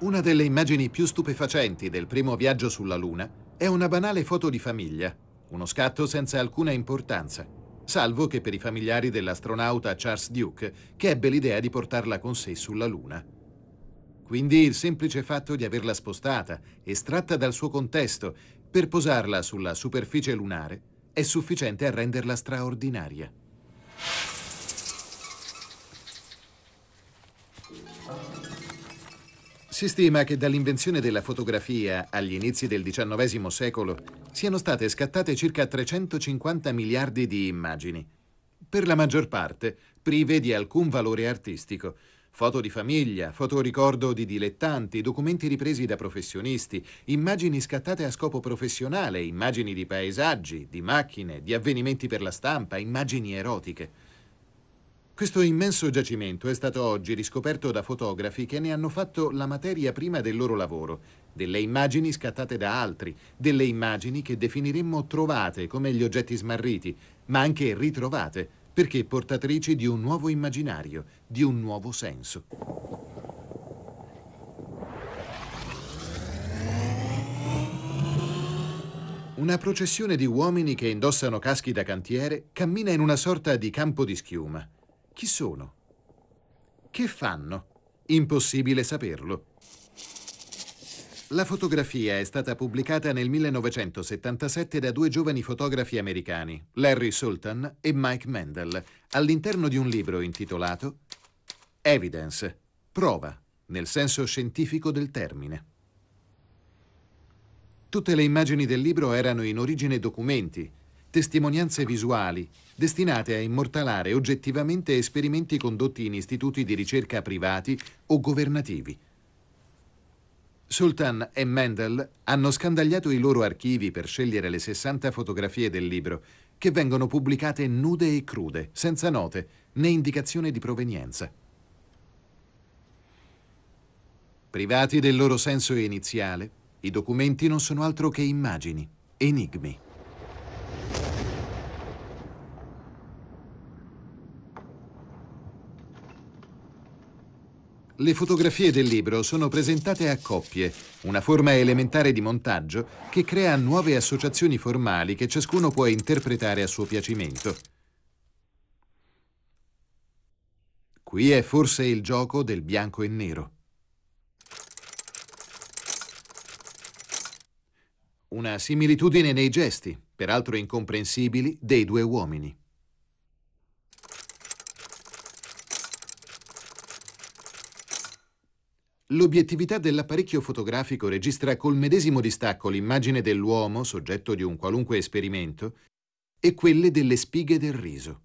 Una delle immagini più stupefacenti del primo viaggio sulla Luna è una banale foto di famiglia, uno scatto senza alcuna importanza, salvo che per i familiari dell'astronauta Charles Duke, che ebbe l'idea di portarla con sé sulla Luna. Quindi il semplice fatto di averla spostata, estratta dal suo contesto, per posarla sulla superficie lunare, è sufficiente a renderla straordinaria. Si stima che dall'invenzione della fotografia agli inizi del XIX secolo siano state scattate circa 350 miliardi di immagini, per la maggior parte prive di alcun valore artistico. Foto di famiglia, fotoricordo di dilettanti, documenti ripresi da professionisti, immagini scattate a scopo professionale, immagini di paesaggi, di macchine, di avvenimenti per la stampa, immagini erotiche. Questo immenso giacimento è stato oggi riscoperto da fotografi che ne hanno fatto la materia prima del loro lavoro, delle immagini scattate da altri, delle immagini che definiremmo trovate come gli oggetti smarriti, ma anche ritrovate, perché portatrici di un nuovo immaginario, di un nuovo senso. Una processione di uomini che indossano caschi da cantiere cammina in una sorta di campo di schiuma. Chi sono? Che fanno? Impossibile saperlo. La fotografia è stata pubblicata nel 1977 da due giovani fotografi americani, Larry Sultan e Mike Mendel, all'interno di un libro intitolato Evidence, prova, nel senso scientifico del termine. Tutte le immagini del libro erano in origine documenti, testimonianze visuali destinate a immortalare oggettivamente esperimenti condotti in istituti di ricerca privati o governativi. Sultan e Mendel hanno scandagliato i loro archivi per scegliere le 60 fotografie del libro, che vengono pubblicate nude e crude, senza note né indicazione di provenienza. Privati del loro senso iniziale, i documenti non sono altro che immagini, enigmi. Le fotografie del libro sono presentate a coppie, una forma elementare di montaggio che crea nuove associazioni formali che ciascuno può interpretare a suo piacimento. Qui è forse il gioco del bianco e nero. Una similitudine nei gesti, peraltro incomprensibili, dei due uomini. L'obiettività dell'apparecchio fotografico registra col medesimo distacco l'immagine dell'uomo, soggetto di un qualunque esperimento, e quelle delle spighe del riso.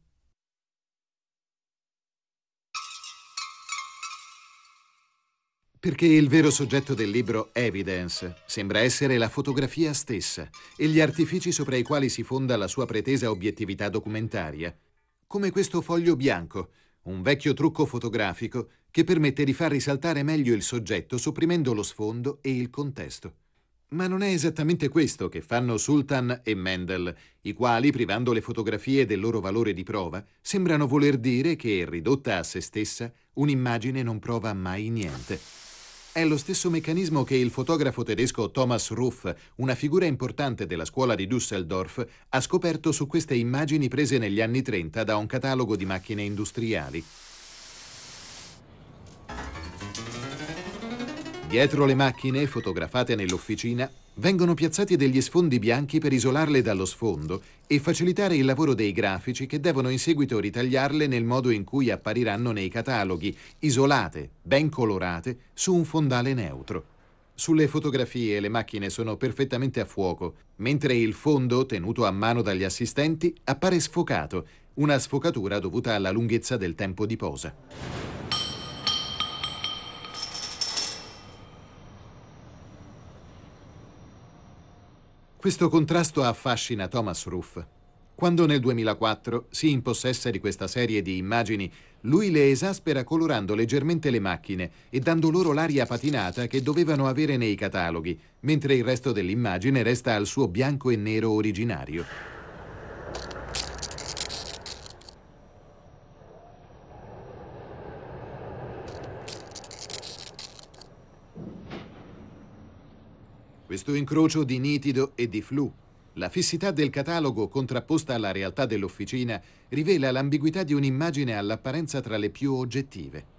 Perché il vero soggetto del libro Evidence sembra essere la fotografia stessa e gli artifici sopra i quali si fonda la sua pretesa obiettività documentaria, come questo foglio bianco, un vecchio trucco fotografico che permette di far risaltare meglio il soggetto sopprimendo lo sfondo e il contesto. Ma non è esattamente questo che fanno Sultan e Mendel, i quali, privando le fotografie del loro valore di prova, sembrano voler dire che, ridotta a se stessa, un'immagine non prova mai niente. È lo stesso meccanismo che il fotografo tedesco Thomas Ruff, una figura importante della scuola di Düsseldorf, ha scoperto su queste immagini prese negli anni 30 da un catalogo di macchine industriali. Dietro le macchine, fotografate nell'officina, vengono piazzati degli sfondi bianchi per isolarle dallo sfondo e facilitare il lavoro dei grafici che devono in seguito ritagliarle nel modo in cui appariranno nei cataloghi, isolate, ben colorate, su un fondale neutro. Sulle fotografie le macchine sono perfettamente a fuoco, mentre il fondo, tenuto a mano dagli assistenti, appare sfocato, una sfocatura dovuta alla lunghezza del tempo di posa. Questo contrasto affascina Thomas Ruff. Quando nel 2004 si impossessa di questa serie di immagini, lui le esaspera colorando leggermente le macchine e dando loro l'aria patinata che dovevano avere nei cataloghi, mentre il resto dell'immagine resta al suo bianco e nero originario. Questo incrocio di nitido e di flu, la fissità del catalogo contrapposta alla realtà dell'officina, rivela l'ambiguità di un'immagine all'apparenza tra le più oggettive.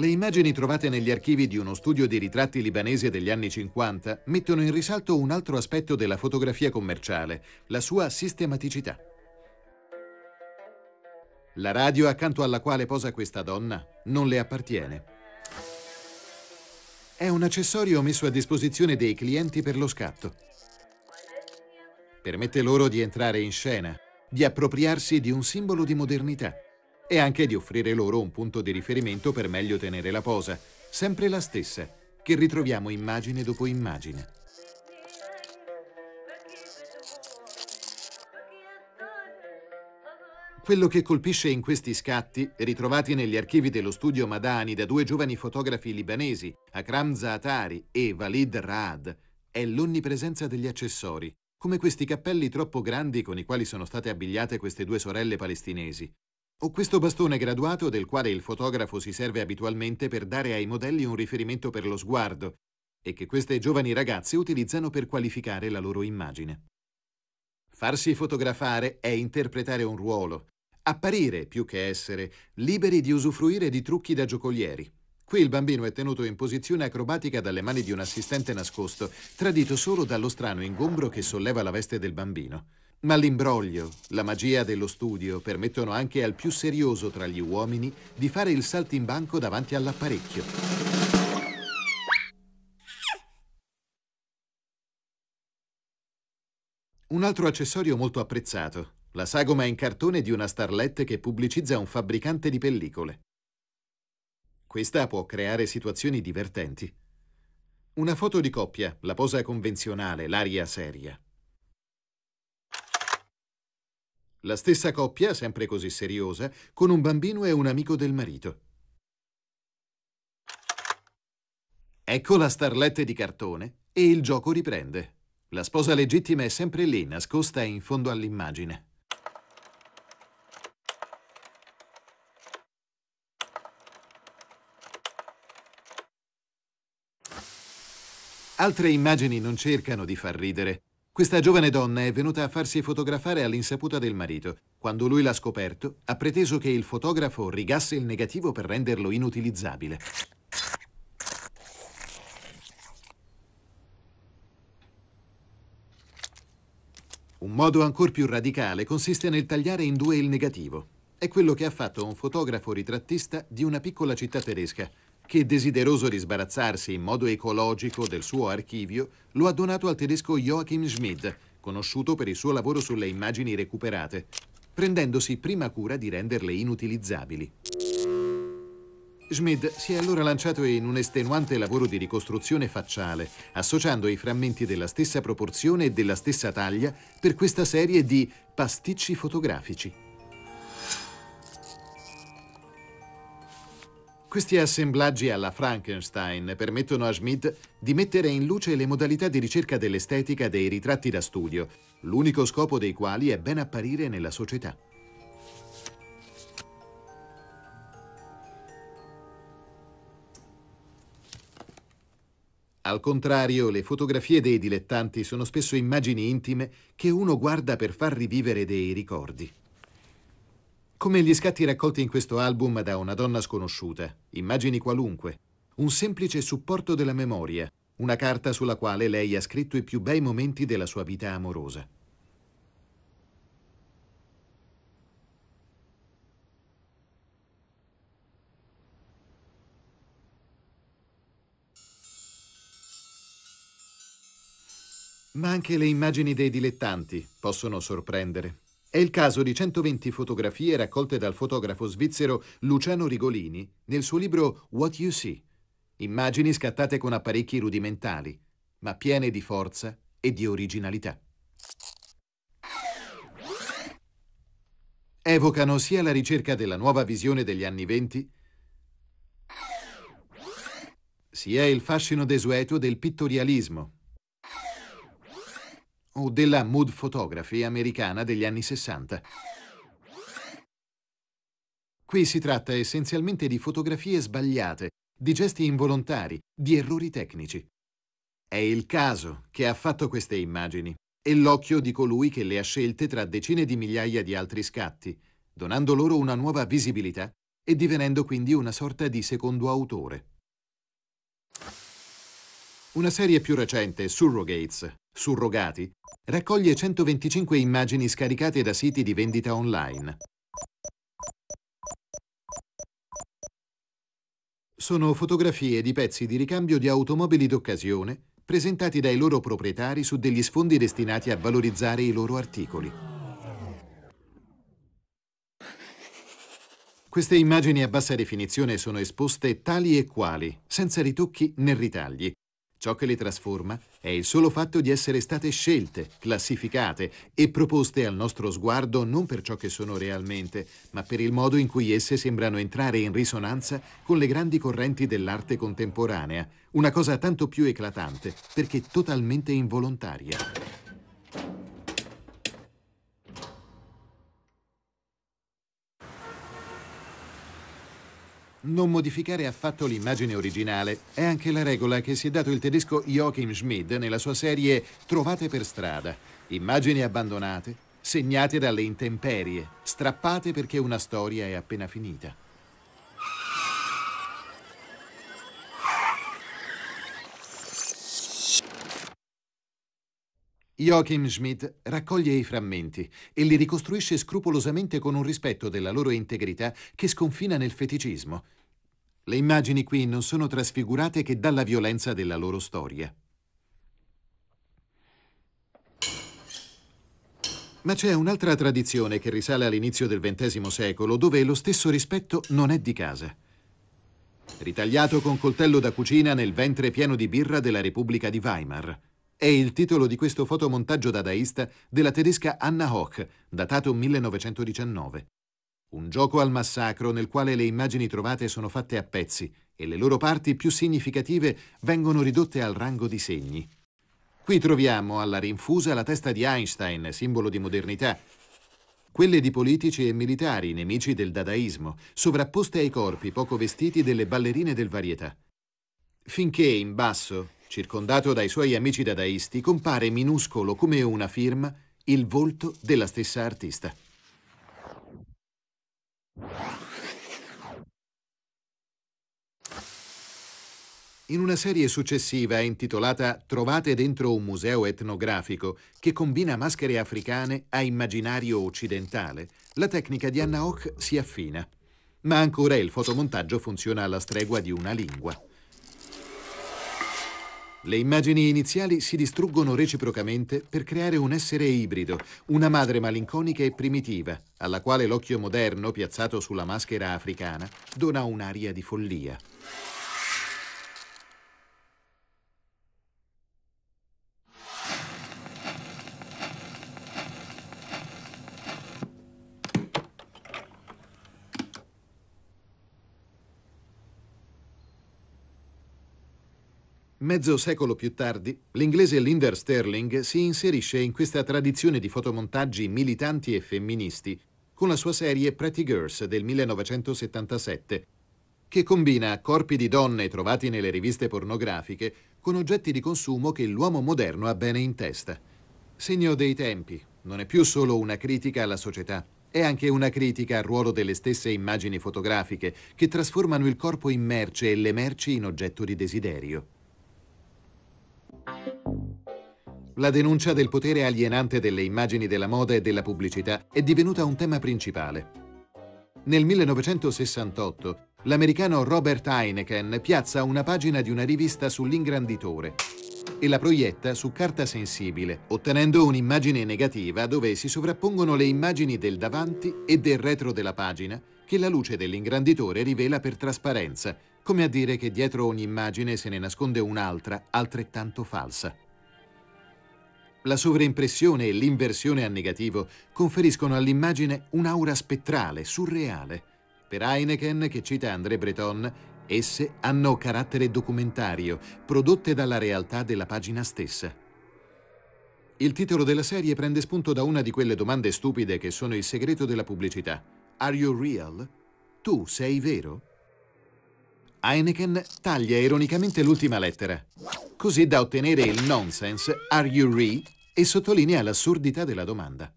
Le immagini trovate negli archivi di uno studio di ritratti libanese degli anni 50 mettono in risalto un altro aspetto della fotografia commerciale, la sua sistematicità. La radio accanto alla quale posa questa donna non le appartiene. È un accessorio messo a disposizione dei clienti per lo scatto. Permette loro di entrare in scena, di appropriarsi di un simbolo di modernità e anche di offrire loro un punto di riferimento per meglio tenere la posa, sempre la stessa, che ritroviamo immagine dopo immagine. Quello che colpisce in questi scatti, ritrovati negli archivi dello studio Madani da due giovani fotografi libanesi, Akram Zaatari e Walid Raad, è l'onnipresenza degli accessori, come questi cappelli troppo grandi con i quali sono state abbigliate queste due sorelle palestinesi, ho questo bastone graduato del quale il fotografo si serve abitualmente per dare ai modelli un riferimento per lo sguardo e che queste giovani ragazze utilizzano per qualificare la loro immagine. Farsi fotografare è interpretare un ruolo, apparire più che essere, liberi di usufruire di trucchi da giocolieri. Qui il bambino è tenuto in posizione acrobatica dalle mani di un assistente nascosto, tradito solo dallo strano ingombro che solleva la veste del bambino. Ma l'imbroglio, la magia dello studio permettono anche al più serioso tra gli uomini di fare il saltimbanco davanti all'apparecchio. Un altro accessorio molto apprezzato, la sagoma in cartone di una starlet che pubblicizza un fabbricante di pellicole. Questa può creare situazioni divertenti. Una foto di coppia, la posa convenzionale, l'aria seria. La stessa coppia, sempre così seriosa, con un bambino e un amico del marito. Ecco la starlette di cartone e il gioco riprende. La sposa legittima è sempre lì, nascosta in fondo all'immagine. Altre immagini non cercano di far ridere, questa giovane donna è venuta a farsi fotografare all'insaputa del marito. Quando lui l'ha scoperto, ha preteso che il fotografo rigasse il negativo per renderlo inutilizzabile. Un modo ancora più radicale consiste nel tagliare in due il negativo. È quello che ha fatto un fotografo ritrattista di una piccola città tedesca che, desideroso di sbarazzarsi in modo ecologico del suo archivio, lo ha donato al tedesco Joachim Schmidt, conosciuto per il suo lavoro sulle immagini recuperate, prendendosi prima cura di renderle inutilizzabili. Schmidt si è allora lanciato in un estenuante lavoro di ricostruzione facciale, associando i frammenti della stessa proporzione e della stessa taglia per questa serie di pasticci fotografici. Questi assemblaggi alla Frankenstein permettono a Schmidt di mettere in luce le modalità di ricerca dell'estetica dei ritratti da studio, l'unico scopo dei quali è ben apparire nella società. Al contrario, le fotografie dei dilettanti sono spesso immagini intime che uno guarda per far rivivere dei ricordi come gli scatti raccolti in questo album da una donna sconosciuta, immagini qualunque, un semplice supporto della memoria, una carta sulla quale lei ha scritto i più bei momenti della sua vita amorosa. Ma anche le immagini dei dilettanti possono sorprendere. È il caso di 120 fotografie raccolte dal fotografo svizzero Luciano Rigolini nel suo libro What You See. Immagini scattate con apparecchi rudimentali, ma piene di forza e di originalità. Evocano sia la ricerca della nuova visione degli anni venti, sia il fascino desueto del pittorialismo o della mood photography americana degli anni 60. Qui si tratta essenzialmente di fotografie sbagliate, di gesti involontari, di errori tecnici. È il caso che ha fatto queste immagini e l'occhio di colui che le ha scelte tra decine di migliaia di altri scatti, donando loro una nuova visibilità e divenendo quindi una sorta di secondo autore. Una serie più recente, Surrogates, surrogati, raccoglie 125 immagini scaricate da siti di vendita online. Sono fotografie di pezzi di ricambio di automobili d'occasione presentati dai loro proprietari su degli sfondi destinati a valorizzare i loro articoli. Queste immagini a bassa definizione sono esposte tali e quali, senza ritocchi né ritagli, Ciò che le trasforma è il solo fatto di essere state scelte, classificate e proposte al nostro sguardo non per ciò che sono realmente, ma per il modo in cui esse sembrano entrare in risonanza con le grandi correnti dell'arte contemporanea, una cosa tanto più eclatante perché totalmente involontaria. Non modificare affatto l'immagine originale è anche la regola che si è dato il tedesco Joachim Schmid nella sua serie Trovate per strada. Immagini abbandonate, segnate dalle intemperie, strappate perché una storia è appena finita. Joachim Schmidt raccoglie i frammenti e li ricostruisce scrupolosamente con un rispetto della loro integrità che sconfina nel feticismo. Le immagini qui non sono trasfigurate che dalla violenza della loro storia. Ma c'è un'altra tradizione che risale all'inizio del XX secolo dove lo stesso rispetto non è di casa. Ritagliato con coltello da cucina nel ventre pieno di birra della Repubblica di Weimar. È il titolo di questo fotomontaggio dadaista della tedesca Anna Hoch, datato 1919. Un gioco al massacro nel quale le immagini trovate sono fatte a pezzi e le loro parti più significative vengono ridotte al rango di segni. Qui troviamo alla rinfusa la testa di Einstein, simbolo di modernità, quelle di politici e militari, nemici del dadaismo, sovrapposte ai corpi poco vestiti delle ballerine del varietà. Finché in basso Circondato dai suoi amici dadaisti, compare minuscolo come una firma il volto della stessa artista. In una serie successiva intitolata Trovate dentro un museo etnografico che combina maschere africane a immaginario occidentale, la tecnica di Anna Hock si affina, ma ancora il fotomontaggio funziona alla stregua di una lingua. Le immagini iniziali si distruggono reciprocamente per creare un essere ibrido, una madre malinconica e primitiva, alla quale l'occhio moderno, piazzato sulla maschera africana, dona un'aria di follia. Mezzo secolo più tardi, l'inglese Linder Sterling si inserisce in questa tradizione di fotomontaggi militanti e femministi con la sua serie Pretty Girls del 1977, che combina corpi di donne trovati nelle riviste pornografiche con oggetti di consumo che l'uomo moderno ha bene in testa. Segno dei tempi, non è più solo una critica alla società, è anche una critica al ruolo delle stesse immagini fotografiche che trasformano il corpo in merce e le merci in oggetto di desiderio. La denuncia del potere alienante delle immagini della moda e della pubblicità è divenuta un tema principale. Nel 1968 l'americano Robert Heineken piazza una pagina di una rivista sull'ingranditore e la proietta su carta sensibile, ottenendo un'immagine negativa dove si sovrappongono le immagini del davanti e del retro della pagina che la luce dell'ingranditore rivela per trasparenza, come a dire che dietro ogni immagine se ne nasconde un'altra altrettanto falsa. La sovrimpressione e l'inversione a negativo conferiscono all'immagine un'aura spettrale, surreale. Per Heineken, che cita André Breton, esse hanno carattere documentario, prodotte dalla realtà della pagina stessa. Il titolo della serie prende spunto da una di quelle domande stupide che sono il segreto della pubblicità. Are you real? Tu sei vero? Heineken taglia ironicamente l'ultima lettera, così da ottenere il nonsense Are you re? e sottolinea l'assurdità della domanda.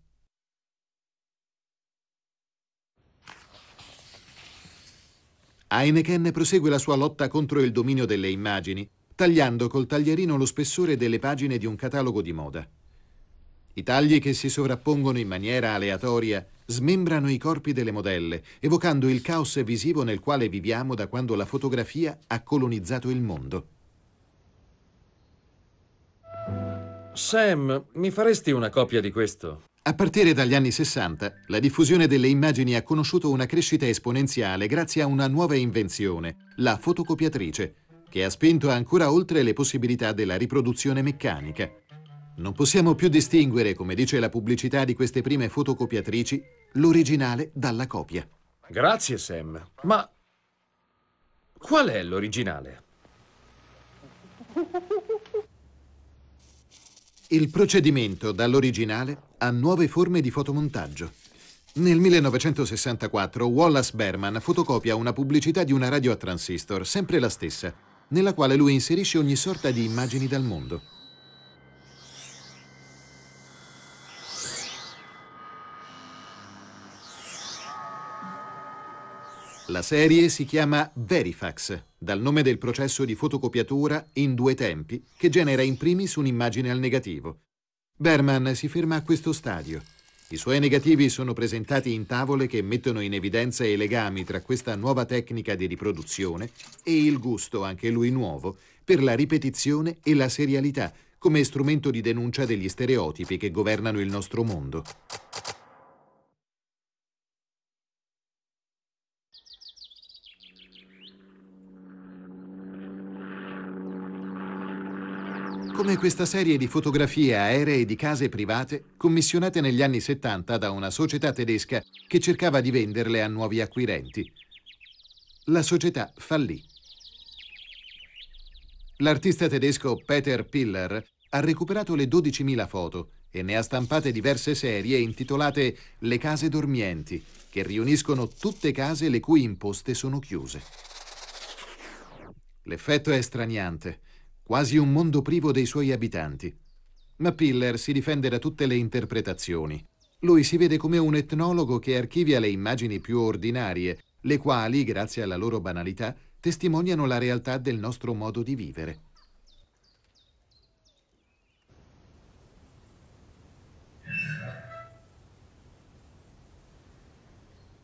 Heineken prosegue la sua lotta contro il dominio delle immagini, tagliando col taglierino lo spessore delle pagine di un catalogo di moda. I tagli che si sovrappongono in maniera aleatoria smembrano i corpi delle modelle, evocando il caos visivo nel quale viviamo da quando la fotografia ha colonizzato il mondo. Sam, mi faresti una copia di questo? A partire dagli anni 60, la diffusione delle immagini ha conosciuto una crescita esponenziale grazie a una nuova invenzione, la fotocopiatrice, che ha spinto ancora oltre le possibilità della riproduzione meccanica. Non possiamo più distinguere, come dice la pubblicità di queste prime fotocopiatrici, l'originale dalla copia. Grazie, Sam. Ma qual è l'originale? Il procedimento dall'originale a nuove forme di fotomontaggio. Nel 1964 Wallace Berman fotocopia una pubblicità di una radio a transistor, sempre la stessa, nella quale lui inserisce ogni sorta di immagini dal mondo. La serie si chiama Verifax, dal nome del processo di fotocopiatura in due tempi che genera in primis un'immagine al negativo. Berman si ferma a questo stadio. I suoi negativi sono presentati in tavole che mettono in evidenza i legami tra questa nuova tecnica di riproduzione e il gusto, anche lui nuovo, per la ripetizione e la serialità come strumento di denuncia degli stereotipi che governano il nostro mondo. come questa serie di fotografie aeree di case private commissionate negli anni 70 da una società tedesca che cercava di venderle a nuovi acquirenti. La società fallì. L'artista tedesco Peter Piller ha recuperato le 12.000 foto e ne ha stampate diverse serie intitolate Le case dormienti, che riuniscono tutte case le cui imposte sono chiuse. L'effetto è straniante quasi un mondo privo dei suoi abitanti. Ma Piller si difende da tutte le interpretazioni. Lui si vede come un etnologo che archivia le immagini più ordinarie, le quali, grazie alla loro banalità, testimoniano la realtà del nostro modo di vivere.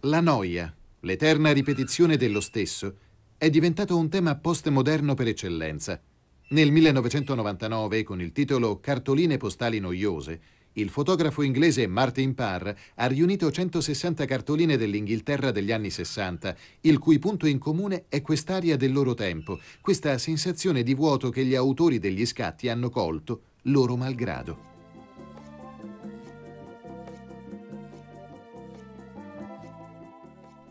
La noia, l'eterna ripetizione dello stesso, è diventato un tema postmoderno per eccellenza. Nel 1999, con il titolo Cartoline postali noiose, il fotografo inglese Martin Parr ha riunito 160 cartoline dell'Inghilterra degli anni 60, il cui punto in comune è quest'aria del loro tempo, questa sensazione di vuoto che gli autori degli scatti hanno colto, loro malgrado.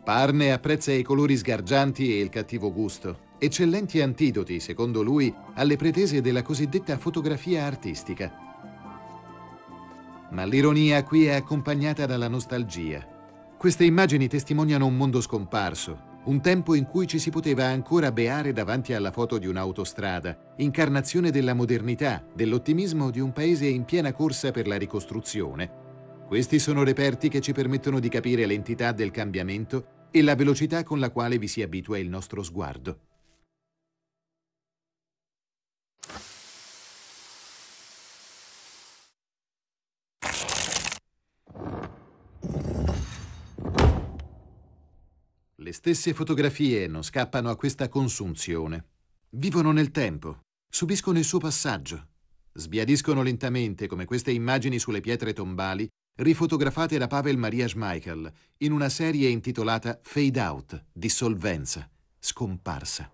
Parr ne apprezza i colori sgargianti e il cattivo gusto eccellenti antidoti, secondo lui, alle pretese della cosiddetta fotografia artistica. Ma l'ironia qui è accompagnata dalla nostalgia. Queste immagini testimoniano un mondo scomparso, un tempo in cui ci si poteva ancora beare davanti alla foto di un'autostrada, incarnazione della modernità, dell'ottimismo di un paese in piena corsa per la ricostruzione. Questi sono reperti che ci permettono di capire l'entità del cambiamento e la velocità con la quale vi si abitua il nostro sguardo. Le stesse fotografie non scappano a questa consunzione. Vivono nel tempo, subiscono il suo passaggio, sbiadiscono lentamente come queste immagini sulle pietre tombali rifotografate da Pavel Maria Schmeichel in una serie intitolata Fade Out, dissolvenza, scomparsa.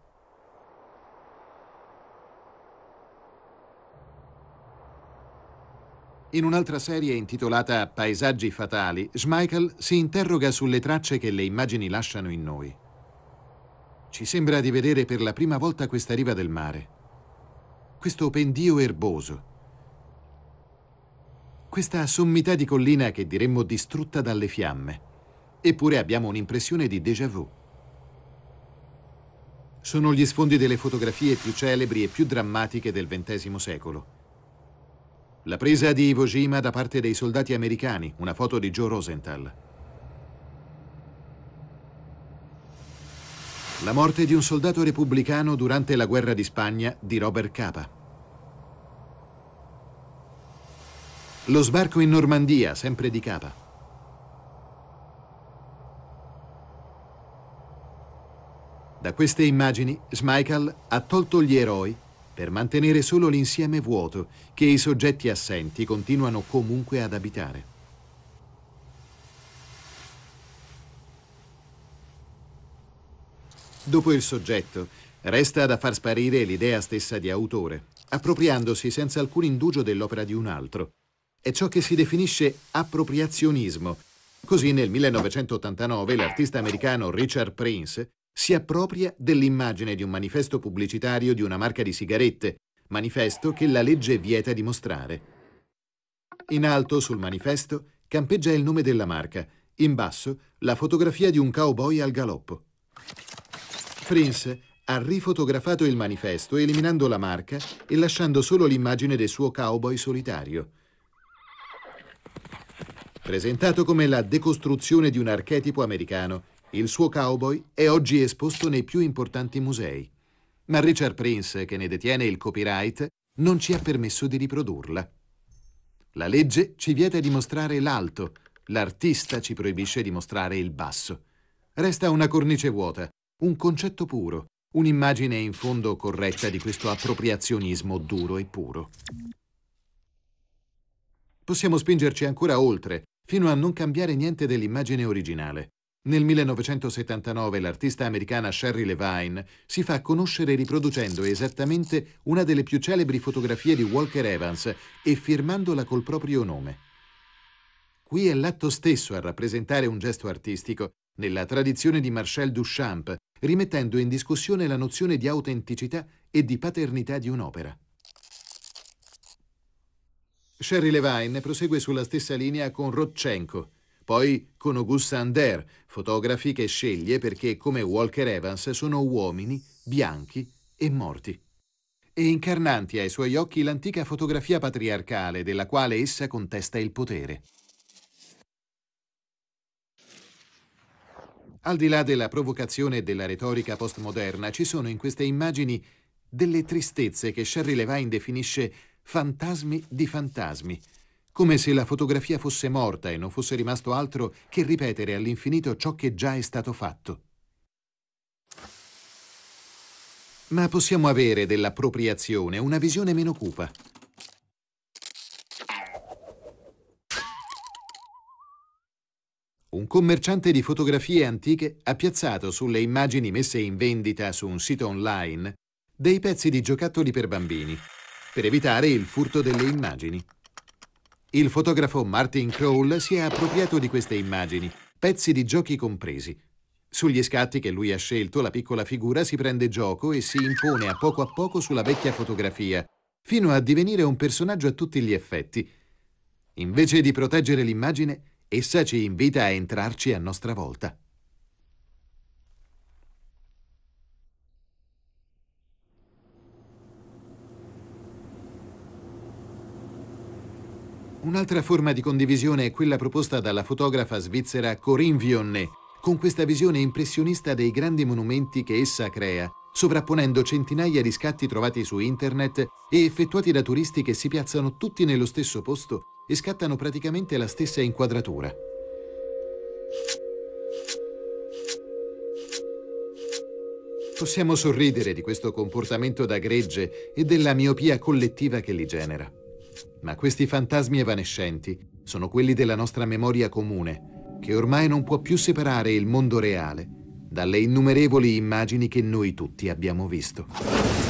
In un'altra serie intitolata Paesaggi fatali, Schmeichel si interroga sulle tracce che le immagini lasciano in noi. Ci sembra di vedere per la prima volta questa riva del mare, questo pendio erboso, questa sommità di collina che diremmo distrutta dalle fiamme. Eppure abbiamo un'impressione di déjà vu. Sono gli sfondi delle fotografie più celebri e più drammatiche del XX secolo. La presa di Iwo Jima da parte dei soldati americani, una foto di Joe Rosenthal. La morte di un soldato repubblicano durante la guerra di Spagna di Robert Capa. Lo sbarco in Normandia, sempre di Capa. Da queste immagini, Schmeichel ha tolto gli eroi per mantenere solo l'insieme vuoto che i soggetti assenti continuano comunque ad abitare. Dopo il soggetto, resta da far sparire l'idea stessa di autore, appropriandosi senza alcun indugio dell'opera di un altro. È ciò che si definisce appropriazionismo. Così nel 1989 l'artista americano Richard Prince si appropria dell'immagine di un manifesto pubblicitario di una marca di sigarette, manifesto che la legge vieta di mostrare. In alto sul manifesto campeggia il nome della marca, in basso la fotografia di un cowboy al galoppo. Prince ha rifotografato il manifesto eliminando la marca e lasciando solo l'immagine del suo cowboy solitario. Presentato come la decostruzione di un archetipo americano, il suo cowboy è oggi esposto nei più importanti musei, ma Richard Prince, che ne detiene il copyright, non ci ha permesso di riprodurla. La legge ci vieta di mostrare l'alto, l'artista ci proibisce di mostrare il basso. Resta una cornice vuota, un concetto puro, un'immagine in fondo corretta di questo appropriazionismo duro e puro. Possiamo spingerci ancora oltre, fino a non cambiare niente dell'immagine originale. Nel 1979 l'artista americana Sherry Levine si fa conoscere riproducendo esattamente una delle più celebri fotografie di Walker Evans e firmandola col proprio nome. Qui è l'atto stesso a rappresentare un gesto artistico, nella tradizione di Marcel Duchamp, rimettendo in discussione la nozione di autenticità e di paternità di un'opera. Sherry Levine prosegue sulla stessa linea con Rodchenko, poi con Augusta Ander, fotografi che sceglie perché come Walker Evans sono uomini bianchi e morti e incarnanti ai suoi occhi l'antica fotografia patriarcale della quale essa contesta il potere. Al di là della provocazione e della retorica postmoderna, ci sono in queste immagini delle tristezze che Sherry Levine definisce fantasmi di fantasmi, come se la fotografia fosse morta e non fosse rimasto altro che ripetere all'infinito ciò che già è stato fatto. Ma possiamo avere dell'appropriazione una visione meno cupa. Un commerciante di fotografie antiche ha piazzato sulle immagini messe in vendita su un sito online dei pezzi di giocattoli per bambini, per evitare il furto delle immagini. Il fotografo Martin Crowell si è appropriato di queste immagini, pezzi di giochi compresi. Sugli scatti che lui ha scelto, la piccola figura si prende gioco e si impone a poco a poco sulla vecchia fotografia, fino a divenire un personaggio a tutti gli effetti. Invece di proteggere l'immagine, essa ci invita a entrarci a nostra volta. Un'altra forma di condivisione è quella proposta dalla fotografa svizzera Corinne Vionnet, con questa visione impressionista dei grandi monumenti che essa crea, sovrapponendo centinaia di scatti trovati su internet e effettuati da turisti che si piazzano tutti nello stesso posto e scattano praticamente la stessa inquadratura. Possiamo sorridere di questo comportamento da gregge e della miopia collettiva che li genera. Ma questi fantasmi evanescenti sono quelli della nostra memoria comune, che ormai non può più separare il mondo reale dalle innumerevoli immagini che noi tutti abbiamo visto.